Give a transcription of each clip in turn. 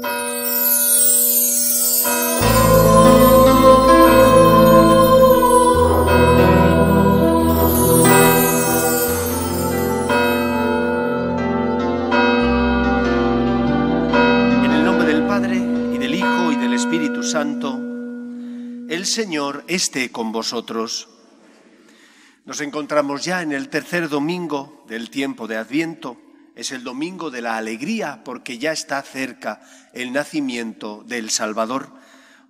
En el nombre del del del Padre, y y Hijo, Espíritu Santo, el Señor esté con vosotros. Nos encontramos ya en el tercer domingo del tiempo de Adviento es el domingo de la alegría porque ya está cerca el nacimiento del Salvador.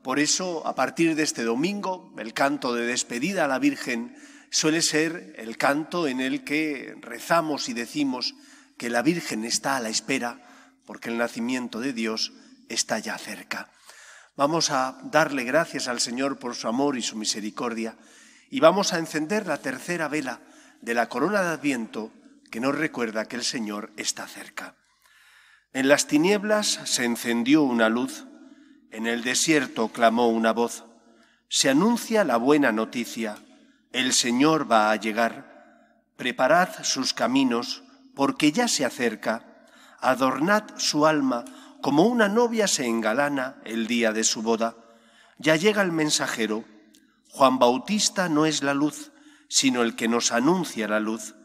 Por eso, a partir de este domingo, el canto de despedida a la Virgen suele ser el canto en el que rezamos y decimos que la Virgen está a la espera porque el nacimiento de Dios está ya cerca. Vamos a darle gracias al Señor por su amor y su misericordia y vamos a encender la tercera vela de la corona de Adviento que nos recuerda que el Señor está cerca. En las tinieblas se encendió una luz, en el desierto clamó una voz, se anuncia la buena noticia, el Señor va a llegar, preparad sus caminos, porque ya se acerca, adornad su alma, como una novia se engalana el día de su boda. Ya llega el mensajero, Juan Bautista no es la luz, sino el que nos anuncia la luz.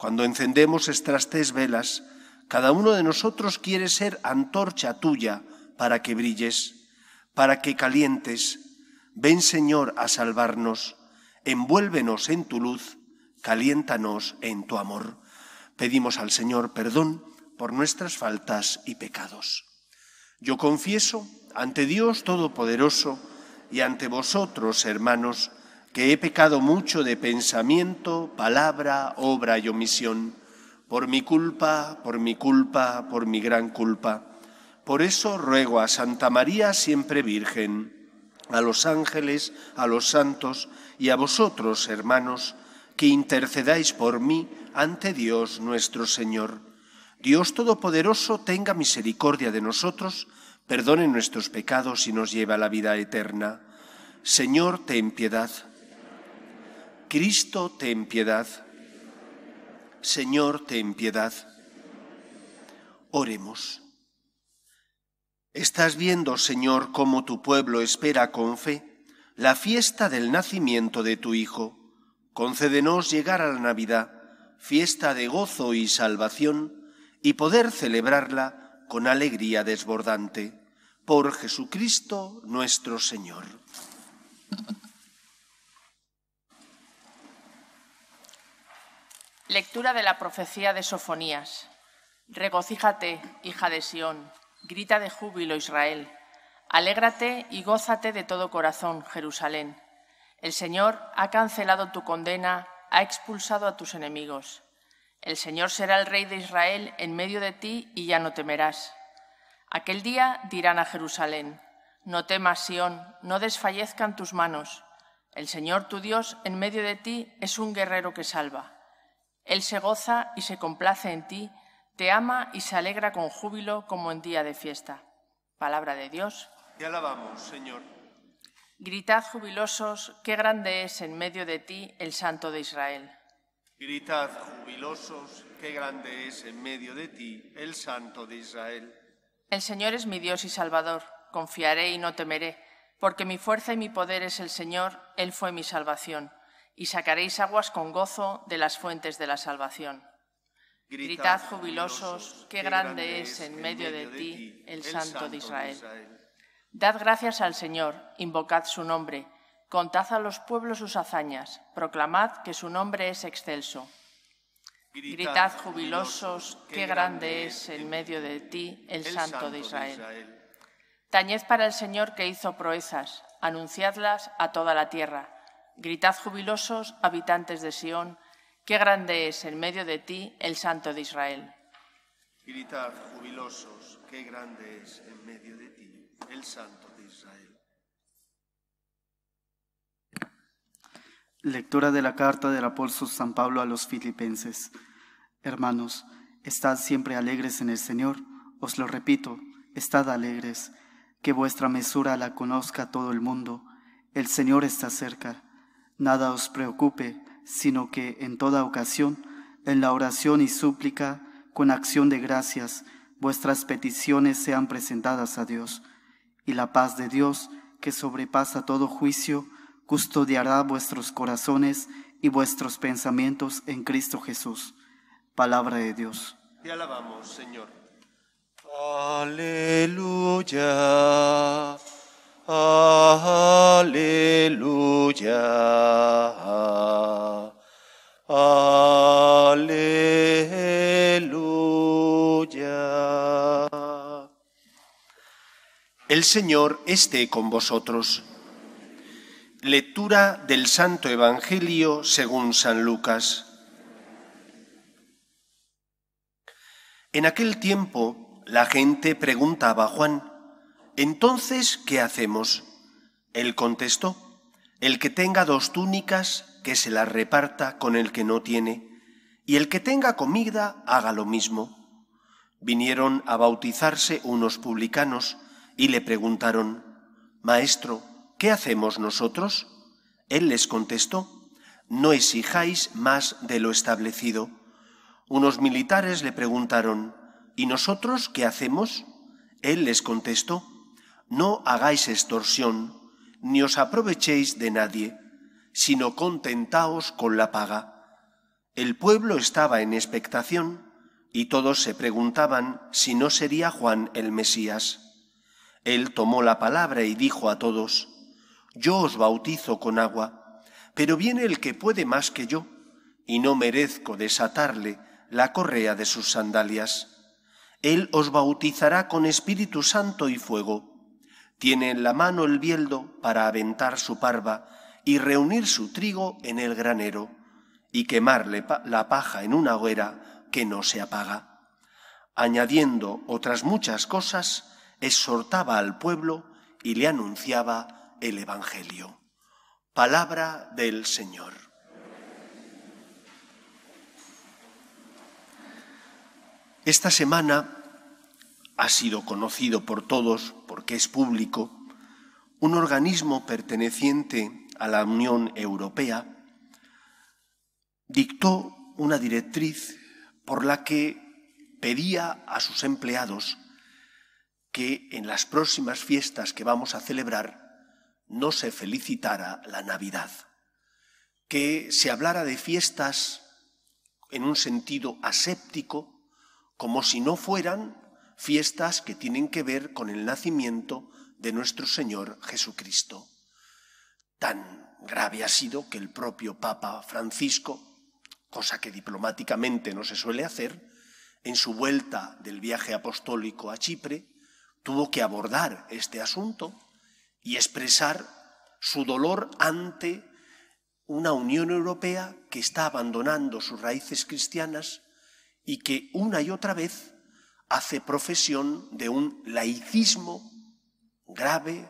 Cuando encendemos estas tres velas, cada uno de nosotros quiere ser antorcha tuya para que brilles, para que calientes. Ven Señor a salvarnos, envuélvenos en tu luz, caliéntanos en tu amor. Pedimos al Señor perdón por nuestras faltas y pecados. Yo confieso ante Dios Todopoderoso y ante vosotros, hermanos, que he pecado mucho de pensamiento, palabra, obra y omisión, por mi culpa, por mi culpa, por mi gran culpa. Por eso ruego a Santa María siempre Virgen, a los ángeles, a los santos y a vosotros, hermanos, que intercedáis por mí ante Dios nuestro Señor. Dios Todopoderoso tenga misericordia de nosotros, perdone nuestros pecados y nos lleve a la vida eterna. Señor, ten piedad. Cristo, ten piedad. Señor, ten piedad. Oremos. Estás viendo, Señor, cómo tu pueblo espera con fe la fiesta del nacimiento de tu Hijo. Concédenos llegar a la Navidad, fiesta de gozo y salvación, y poder celebrarla con alegría desbordante. Por Jesucristo nuestro Señor. Lectura de la profecía de Sofonías. Regocíjate, hija de Sión, grita de júbilo Israel. Alégrate y gózate de todo corazón, Jerusalén. El Señor ha cancelado tu condena, ha expulsado a tus enemigos. El Señor será el Rey de Israel en medio de ti y ya no temerás. Aquel día dirán a Jerusalén, no temas, Sión, no desfallezcan tus manos. El Señor tu Dios en medio de ti es un guerrero que salva. Él se goza y se complace en ti, te ama y se alegra con júbilo como en día de fiesta. Palabra de Dios. Te alabamos, Señor. Gritad jubilosos, qué grande es en medio de ti el Santo de Israel. Gritad jubilosos, qué grande es en medio de ti el Santo de Israel. El Señor es mi Dios y Salvador, confiaré y no temeré, porque mi fuerza y mi poder es el Señor, Él fue mi salvación y sacaréis aguas con gozo de las fuentes de la salvación. Gritad jubilosos, qué grande es en medio de ti el Santo de Israel. Dad gracias al Señor, invocad su nombre, contad a los pueblos sus hazañas, proclamad que su nombre es excelso. Gritad jubilosos, qué grande es en medio de ti el Santo de Israel. Tañed para el Señor que hizo proezas, anunciadlas a toda la tierra Gritad jubilosos, habitantes de Sión, qué grande es en medio de ti el Santo de Israel. Gritad jubilosos, qué grande es en medio de ti el Santo de Israel. Lectura de la carta del apóstol San Pablo a los filipenses. Hermanos, estad siempre alegres en el Señor. Os lo repito, estad alegres. Que vuestra mesura la conozca todo el mundo. El Señor está cerca. Nada os preocupe, sino que en toda ocasión, en la oración y súplica, con acción de gracias, vuestras peticiones sean presentadas a Dios. Y la paz de Dios, que sobrepasa todo juicio, custodiará vuestros corazones y vuestros pensamientos en Cristo Jesús. Palabra de Dios. Te alabamos, Señor. Aleluya. Aleluya. Aleluya. El Señor esté con vosotros. Lectura del Santo Evangelio según San Lucas. En aquel tiempo la gente preguntaba a Juan, entonces, ¿qué hacemos? Él contestó, el que tenga dos túnicas, que se las reparta con el que no tiene, y el que tenga comida, haga lo mismo. Vinieron a bautizarse unos publicanos y le preguntaron, Maestro, ¿qué hacemos nosotros? Él les contestó, No exijáis más de lo establecido. Unos militares le preguntaron, ¿Y nosotros qué hacemos? Él les contestó, no hagáis extorsión, ni os aprovechéis de nadie, sino contentaos con la paga. El pueblo estaba en expectación, y todos se preguntaban si no sería Juan el Mesías. Él tomó la palabra y dijo a todos, Yo os bautizo con agua, pero viene el que puede más que yo, y no merezco desatarle la correa de sus sandalias. Él os bautizará con Espíritu Santo y fuego tiene en la mano el bieldo para aventar su parva y reunir su trigo en el granero y quemarle la paja en una hoguera que no se apaga. Añadiendo otras muchas cosas, exhortaba al pueblo y le anunciaba el Evangelio. Palabra del Señor. Esta semana ha sido conocido por todos porque es público, un organismo perteneciente a la Unión Europea, dictó una directriz por la que pedía a sus empleados que en las próximas fiestas que vamos a celebrar no se felicitara la Navidad, que se hablara de fiestas en un sentido aséptico, como si no fueran fiestas que tienen que ver con el nacimiento de nuestro Señor Jesucristo. Tan grave ha sido que el propio Papa Francisco, cosa que diplomáticamente no se suele hacer, en su vuelta del viaje apostólico a Chipre, tuvo que abordar este asunto y expresar su dolor ante una Unión Europea que está abandonando sus raíces cristianas y que una y otra vez hace profesión de un laicismo grave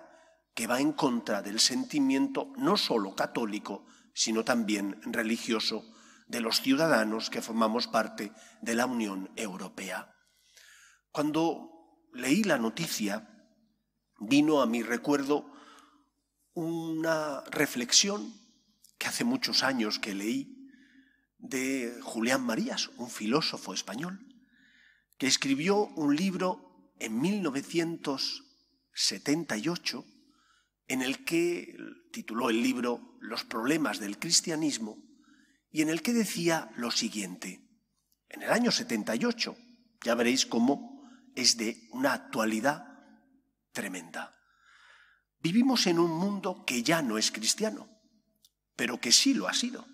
que va en contra del sentimiento no solo católico, sino también religioso de los ciudadanos que formamos parte de la Unión Europea. Cuando leí la noticia, vino a mi recuerdo una reflexión que hace muchos años que leí de Julián Marías, un filósofo español, que escribió un libro en 1978 en el que tituló el libro Los problemas del cristianismo y en el que decía lo siguiente. En el año 78, ya veréis cómo es de una actualidad tremenda. Vivimos en un mundo que ya no es cristiano, pero que sí lo ha sido.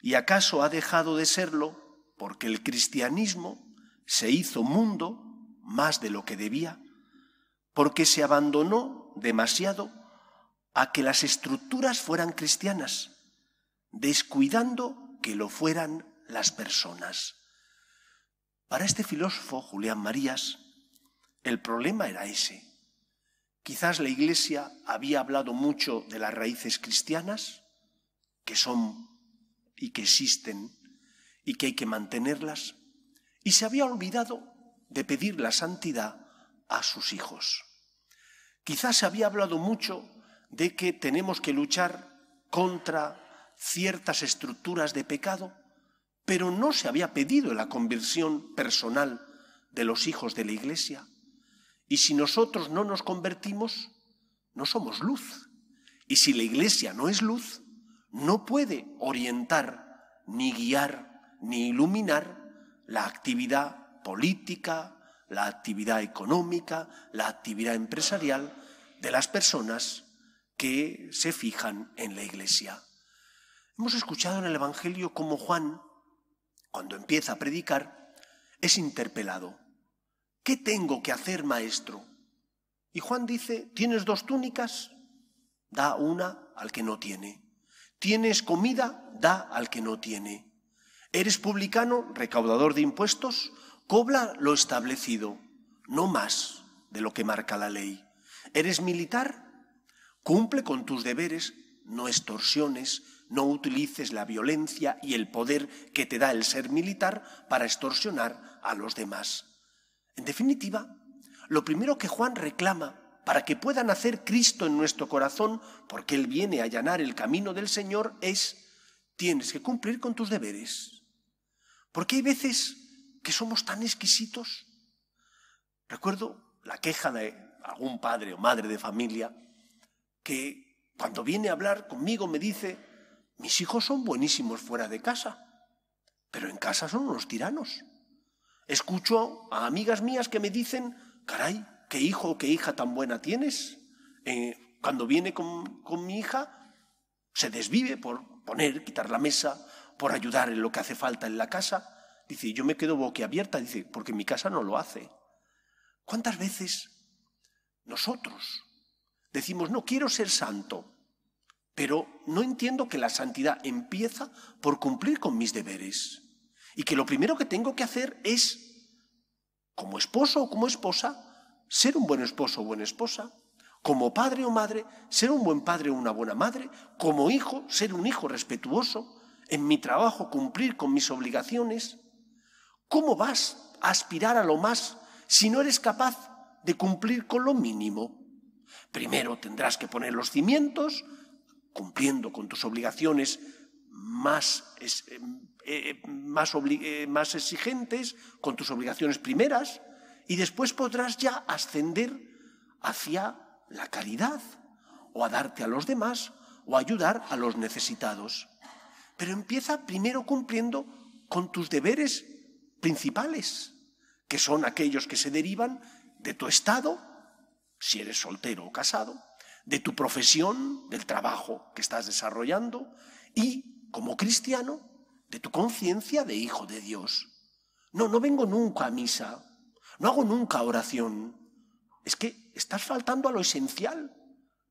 ¿Y acaso ha dejado de serlo porque el cristianismo se hizo mundo más de lo que debía, porque se abandonó demasiado a que las estructuras fueran cristianas, descuidando que lo fueran las personas. Para este filósofo Julián Marías, el problema era ese. Quizás la Iglesia había hablado mucho de las raíces cristianas, que son y que existen y que hay que mantenerlas, y se había olvidado de pedir la santidad a sus hijos. Quizás se había hablado mucho de que tenemos que luchar contra ciertas estructuras de pecado, pero no se había pedido la conversión personal de los hijos de la Iglesia. Y si nosotros no nos convertimos, no somos luz. Y si la Iglesia no es luz, no puede orientar, ni guiar, ni iluminar la actividad política, la actividad económica, la actividad empresarial de las personas que se fijan en la iglesia. Hemos escuchado en el Evangelio cómo Juan, cuando empieza a predicar, es interpelado. ¿Qué tengo que hacer, maestro? Y Juan dice, ¿tienes dos túnicas? Da una al que no tiene. ¿Tienes comida? Da al que no tiene. Eres publicano, recaudador de impuestos, cobra lo establecido, no más de lo que marca la ley. Eres militar, cumple con tus deberes, no extorsiones, no utilices la violencia y el poder que te da el ser militar para extorsionar a los demás. En definitiva, lo primero que Juan reclama para que puedan hacer Cristo en nuestro corazón, porque Él viene a allanar el camino del Señor, es tienes que cumplir con tus deberes. ¿Por qué hay veces que somos tan exquisitos? Recuerdo la queja de algún padre o madre de familia que cuando viene a hablar conmigo me dice, mis hijos son buenísimos fuera de casa, pero en casa son unos tiranos. Escucho a amigas mías que me dicen, caray, qué hijo o qué hija tan buena tienes. Eh, cuando viene con, con mi hija, se desvive por poner, quitar la mesa, por ayudar en lo que hace falta en la casa. Dice, yo me quedo boquiabierta, dice, porque mi casa no lo hace. ¿Cuántas veces nosotros decimos, no quiero ser santo, pero no entiendo que la santidad empieza por cumplir con mis deberes y que lo primero que tengo que hacer es, como esposo o como esposa, ser un buen esposo o buena esposa, como padre o madre, ser un buen padre o una buena madre, como hijo, ser un hijo respetuoso, en mi trabajo, cumplir con mis obligaciones, ¿cómo vas a aspirar a lo más si no eres capaz de cumplir con lo mínimo? Primero tendrás que poner los cimientos, cumpliendo con tus obligaciones más, eh, eh, eh, más, más exigentes, con tus obligaciones primeras, y después podrás ya ascender hacia la caridad, o a darte a los demás, o ayudar a los necesitados. Pero empieza primero cumpliendo con tus deberes principales, que son aquellos que se derivan de tu estado, si eres soltero o casado, de tu profesión, del trabajo que estás desarrollando y, como cristiano, de tu conciencia de hijo de Dios. No, no vengo nunca a misa, no hago nunca oración. Es que estás faltando a lo esencial.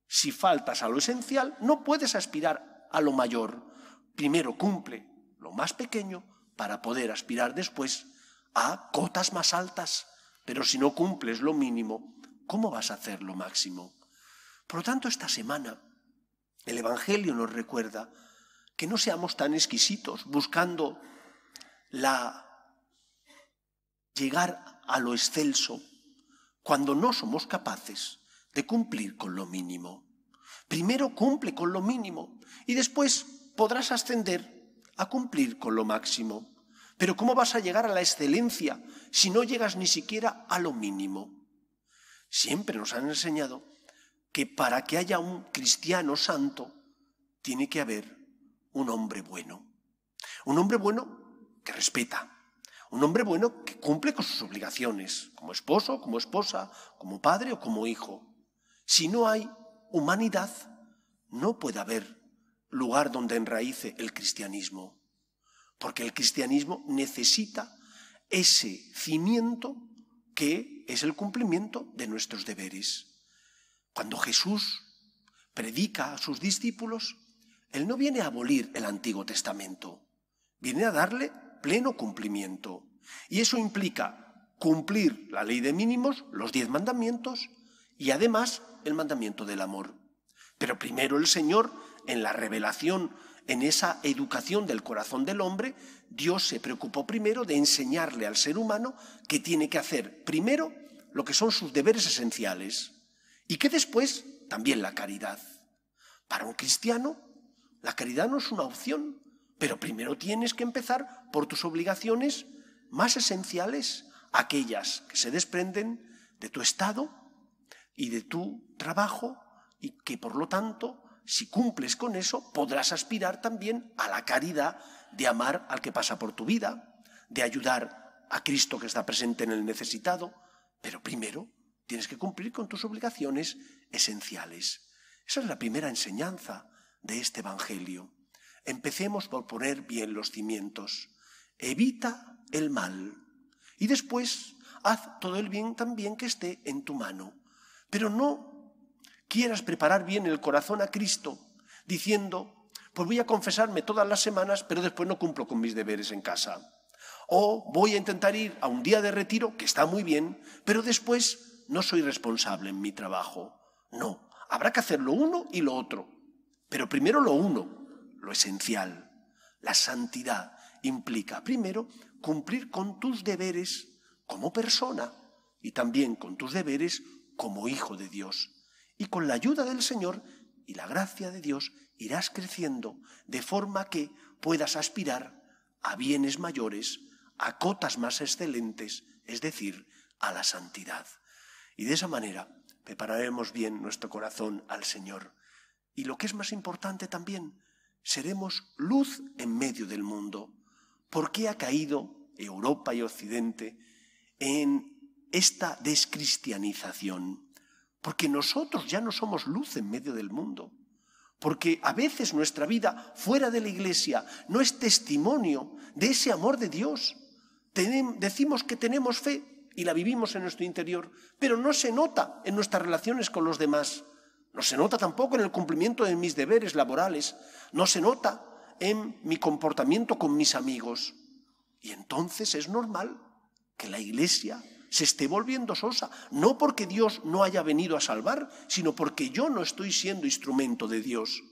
Si faltas a lo esencial, no puedes aspirar a lo mayor primero cumple lo más pequeño para poder aspirar después a cotas más altas. Pero si no cumples lo mínimo, ¿cómo vas a hacer lo máximo? Por lo tanto, esta semana el Evangelio nos recuerda que no seamos tan exquisitos buscando la llegar a lo excelso cuando no somos capaces de cumplir con lo mínimo. Primero cumple con lo mínimo y después podrás ascender a cumplir con lo máximo. Pero ¿cómo vas a llegar a la excelencia si no llegas ni siquiera a lo mínimo? Siempre nos han enseñado que para que haya un cristiano santo, tiene que haber un hombre bueno. Un hombre bueno que respeta. Un hombre bueno que cumple con sus obligaciones, como esposo, como esposa, como padre o como hijo. Si no hay humanidad, no puede haber lugar donde enraíce el cristianismo, porque el cristianismo necesita ese cimiento que es el cumplimiento de nuestros deberes. Cuando Jesús predica a sus discípulos, Él no viene a abolir el Antiguo Testamento, viene a darle pleno cumplimiento. Y eso implica cumplir la ley de mínimos, los diez mandamientos y además el mandamiento del amor. Pero primero el Señor en la revelación, en esa educación del corazón del hombre, Dios se preocupó primero de enseñarle al ser humano que tiene que hacer primero lo que son sus deberes esenciales y que después también la caridad. Para un cristiano, la caridad no es una opción, pero primero tienes que empezar por tus obligaciones más esenciales, aquellas que se desprenden de tu estado y de tu trabajo y que por lo tanto si cumples con eso, podrás aspirar también a la caridad de amar al que pasa por tu vida, de ayudar a Cristo que está presente en el necesitado, pero primero tienes que cumplir con tus obligaciones esenciales. Esa es la primera enseñanza de este Evangelio. Empecemos por poner bien los cimientos. Evita el mal y después haz todo el bien también que esté en tu mano, pero no quieras preparar bien el corazón a Cristo, diciendo, pues voy a confesarme todas las semanas, pero después no cumplo con mis deberes en casa. O voy a intentar ir a un día de retiro, que está muy bien, pero después no soy responsable en mi trabajo. No, habrá que hacer lo uno y lo otro. Pero primero lo uno, lo esencial. La santidad implica, primero, cumplir con tus deberes como persona y también con tus deberes como hijo de Dios. Y con la ayuda del Señor y la gracia de Dios irás creciendo de forma que puedas aspirar a bienes mayores, a cotas más excelentes, es decir, a la santidad. Y de esa manera prepararemos bien nuestro corazón al Señor. Y lo que es más importante también, seremos luz en medio del mundo. ¿Por qué ha caído Europa y Occidente en esta descristianización? Porque nosotros ya no somos luz en medio del mundo. Porque a veces nuestra vida fuera de la iglesia no es testimonio de ese amor de Dios. decimos que tenemos fe y la vivimos en nuestro interior, pero no se nota en nuestras relaciones con los demás. No se nota tampoco en el cumplimiento de mis deberes laborales. No se nota en mi comportamiento con mis amigos. Y entonces es normal que la iglesia se esté volviendo sosa, no porque Dios no haya venido a salvar, sino porque yo no estoy siendo instrumento de Dios,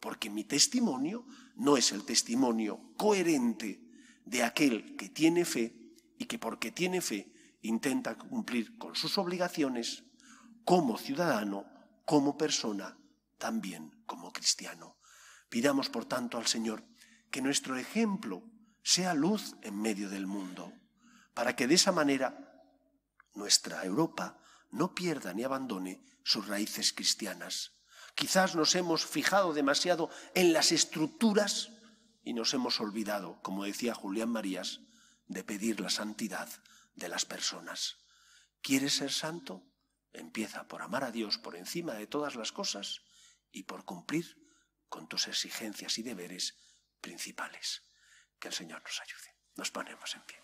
porque mi testimonio no es el testimonio coherente de aquel que tiene fe y que porque tiene fe intenta cumplir con sus obligaciones como ciudadano, como persona, también como cristiano. Pidamos, por tanto, al Señor que nuestro ejemplo sea luz en medio del mundo, para que de esa manera nuestra Europa no pierda ni abandone sus raíces cristianas. Quizás nos hemos fijado demasiado en las estructuras y nos hemos olvidado, como decía Julián Marías, de pedir la santidad de las personas. ¿Quieres ser santo? Empieza por amar a Dios por encima de todas las cosas y por cumplir con tus exigencias y deberes principales. Que el Señor nos ayude. Nos ponemos en pie.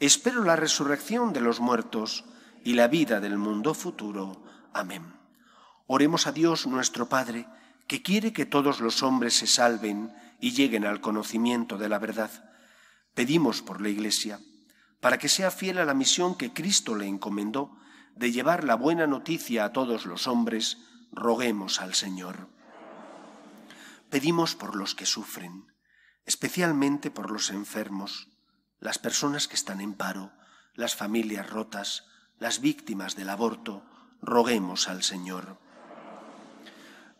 Espero la resurrección de los muertos y la vida del mundo futuro. Amén. Oremos a Dios nuestro Padre, que quiere que todos los hombres se salven y lleguen al conocimiento de la verdad. Pedimos por la Iglesia, para que sea fiel a la misión que Cristo le encomendó de llevar la buena noticia a todos los hombres, roguemos al Señor. Pedimos por los que sufren, especialmente por los enfermos las personas que están en paro, las familias rotas, las víctimas del aborto, roguemos al Señor.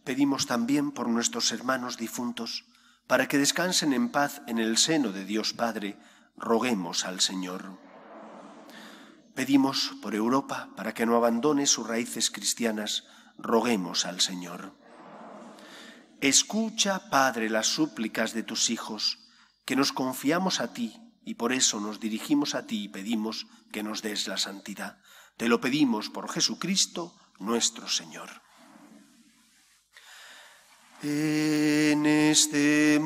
Pedimos también por nuestros hermanos difuntos, para que descansen en paz en el seno de Dios Padre, roguemos al Señor. Pedimos por Europa, para que no abandone sus raíces cristianas, roguemos al Señor. Escucha, Padre, las súplicas de tus hijos, que nos confiamos a ti y por eso nos dirigimos a ti y pedimos que nos des la santidad. Te lo pedimos por Jesucristo nuestro Señor. En este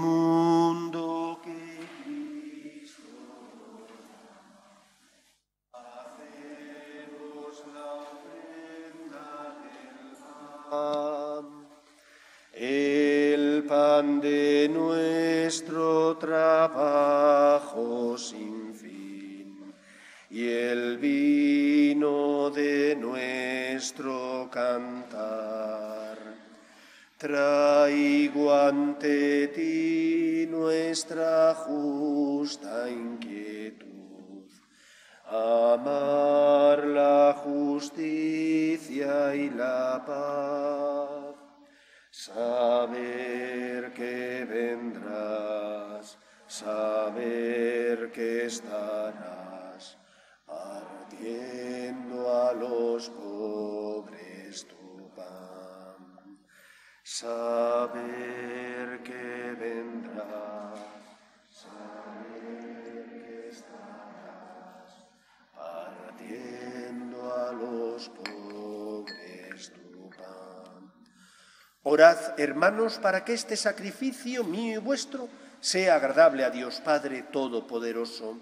Orad, hermanos, para que este sacrificio mío y vuestro sea agradable a Dios Padre Todopoderoso.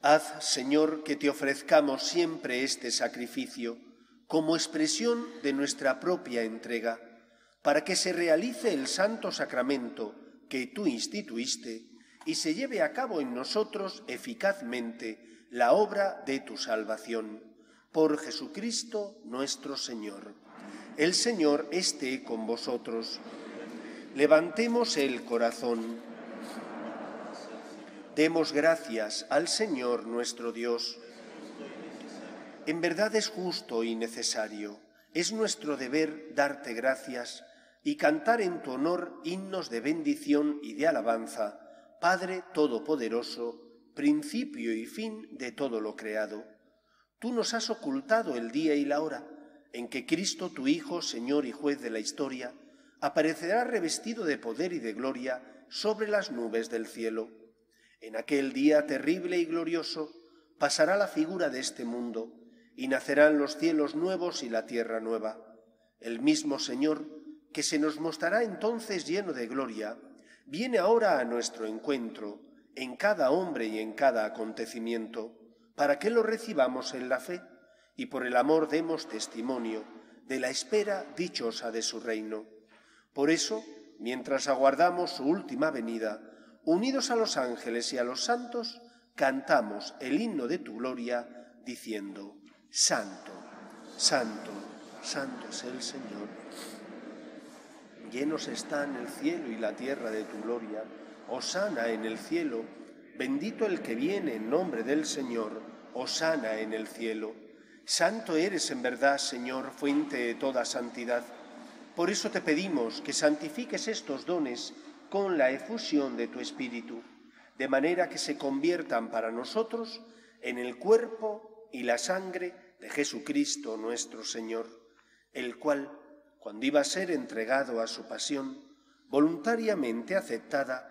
Haz, Señor, que te ofrezcamos siempre este sacrificio como expresión de nuestra propia entrega, para que se realice el santo sacramento que tú instituiste y se lleve a cabo en nosotros eficazmente la obra de tu salvación. Por Jesucristo nuestro Señor. El Señor esté con vosotros. Levantemos el corazón. Demos gracias al Señor nuestro Dios. En verdad es justo y necesario. Es nuestro deber darte gracias y cantar en tu honor himnos de bendición y de alabanza, Padre Todopoderoso, principio y fin de todo lo creado. Tú nos has ocultado el día y la hora en que Cristo, tu Hijo, Señor y Juez de la historia, aparecerá revestido de poder y de gloria sobre las nubes del cielo. En aquel día terrible y glorioso pasará la figura de este mundo, y nacerán los cielos nuevos y la tierra nueva. El mismo Señor, que se nos mostrará entonces lleno de gloria, viene ahora a nuestro encuentro, en cada hombre y en cada acontecimiento, para que lo recibamos en la fe y por el amor demos testimonio de la espera dichosa de su reino. Por eso, mientras aguardamos su última venida, unidos a los ángeles y a los santos, cantamos el himno de tu gloria, diciendo, Santo, Santo, Santo es el Señor. Llenos están el cielo y la tierra de tu gloria Osana en el cielo, bendito el que viene en nombre del Señor, Osana en el cielo. Santo eres en verdad, Señor, fuente de toda santidad. Por eso te pedimos que santifiques estos dones con la efusión de tu Espíritu, de manera que se conviertan para nosotros en el cuerpo y la sangre de Jesucristo nuestro Señor, el cual, cuando iba a ser entregado a su pasión, voluntariamente aceptada,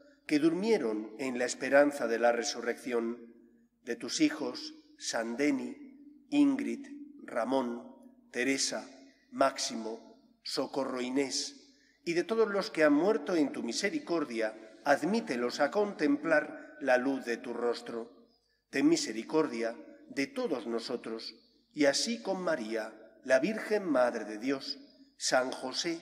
que durmieron en la esperanza de la resurrección, de tus hijos San Deni, Ingrid, Ramón, Teresa, Máximo, Socorro Inés, y de todos los que han muerto en tu misericordia, admítelos a contemplar la luz de tu rostro. Ten misericordia de todos nosotros, y así con María, la Virgen Madre de Dios, San José,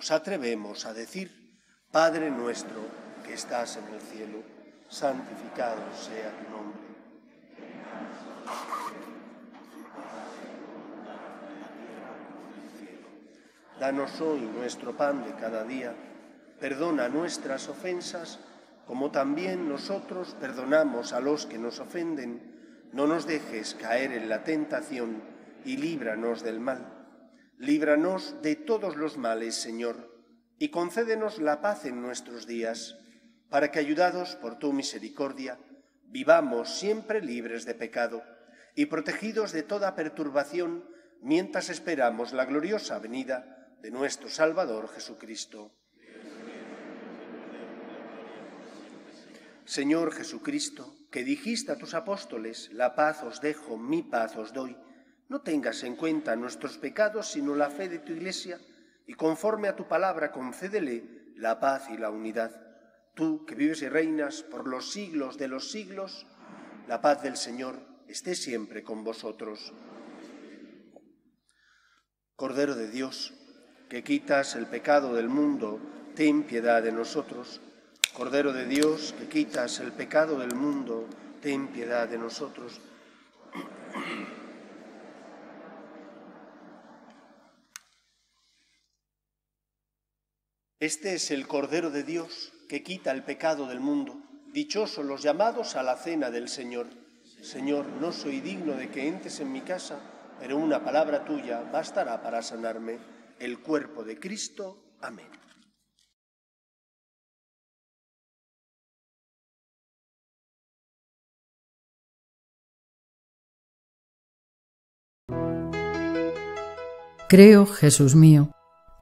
nos atrevemos a decir, Padre nuestro que estás en el cielo, santificado sea tu nombre. Danos hoy nuestro pan de cada día, perdona nuestras ofensas, como también nosotros perdonamos a los que nos ofenden, no nos dejes caer en la tentación y líbranos del mal Líbranos de todos los males, Señor, y concédenos la paz en nuestros días, para que, ayudados por tu misericordia, vivamos siempre libres de pecado y protegidos de toda perturbación, mientras esperamos la gloriosa venida de nuestro Salvador Jesucristo. Señor Jesucristo, que dijiste a tus apóstoles, la paz os dejo, mi paz os doy, no tengas en cuenta nuestros pecados, sino la fe de tu Iglesia, y conforme a tu palabra concédele la paz y la unidad. Tú que vives y reinas por los siglos de los siglos, la paz del Señor esté siempre con vosotros. Cordero de Dios, que quitas el pecado del mundo, ten piedad de nosotros. Cordero de Dios, que quitas el pecado del mundo, ten piedad de nosotros. Este es el Cordero de Dios que quita el pecado del mundo. Dichosos los llamados a la cena del Señor. Señor, no soy digno de que entres en mi casa, pero una palabra tuya bastará para sanarme. El cuerpo de Cristo. Amén. Creo, Jesús mío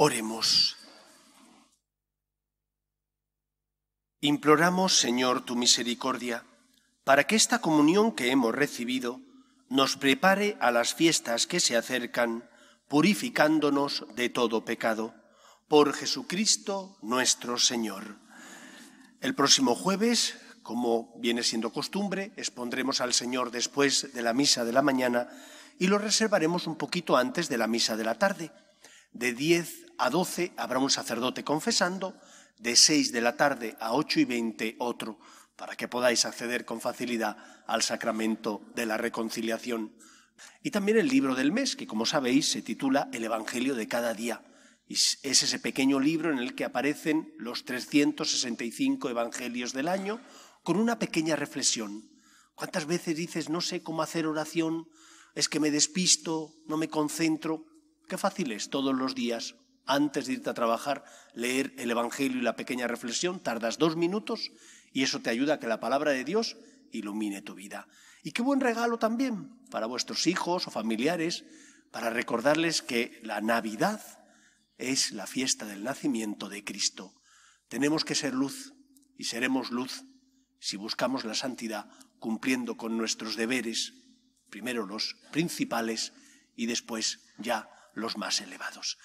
Oremos. Imploramos, Señor, tu misericordia, para que esta comunión que hemos recibido nos prepare a las fiestas que se acercan, purificándonos de todo pecado. Por Jesucristo nuestro Señor. El próximo jueves, como viene siendo costumbre, expondremos al Señor después de la misa de la mañana y lo reservaremos un poquito antes de la misa de la tarde, de 10 a 12 habrá un sacerdote confesando, de 6 de la tarde a 8 y 20 otro, para que podáis acceder con facilidad al sacramento de la reconciliación. Y también el libro del mes, que como sabéis se titula El Evangelio de cada día. Y es ese pequeño libro en el que aparecen los 365 evangelios del año con una pequeña reflexión. ¿Cuántas veces dices no sé cómo hacer oración? Es que me despisto, no me concentro. Qué fácil es todos los días antes de irte a trabajar, leer el Evangelio y la pequeña reflexión, tardas dos minutos y eso te ayuda a que la palabra de Dios ilumine tu vida. Y qué buen regalo también para vuestros hijos o familiares, para recordarles que la Navidad es la fiesta del nacimiento de Cristo. Tenemos que ser luz y seremos luz si buscamos la santidad cumpliendo con nuestros deberes, primero los principales y después ya los más elevados.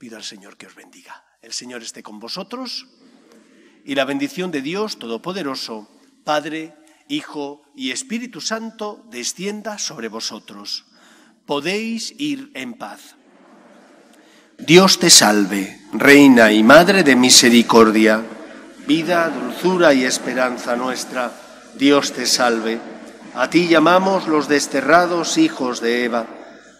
Pido al Señor que os bendiga. El Señor esté con vosotros y la bendición de Dios Todopoderoso, Padre, Hijo y Espíritu Santo, descienda sobre vosotros. Podéis ir en paz. Dios te salve, Reina y Madre de Misericordia, vida, dulzura y esperanza nuestra. Dios te salve. A ti llamamos los desterrados hijos de Eva.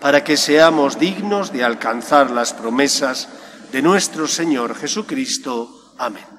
para que seamos dignos de alcanzar las promesas de nuestro Señor Jesucristo. Amén.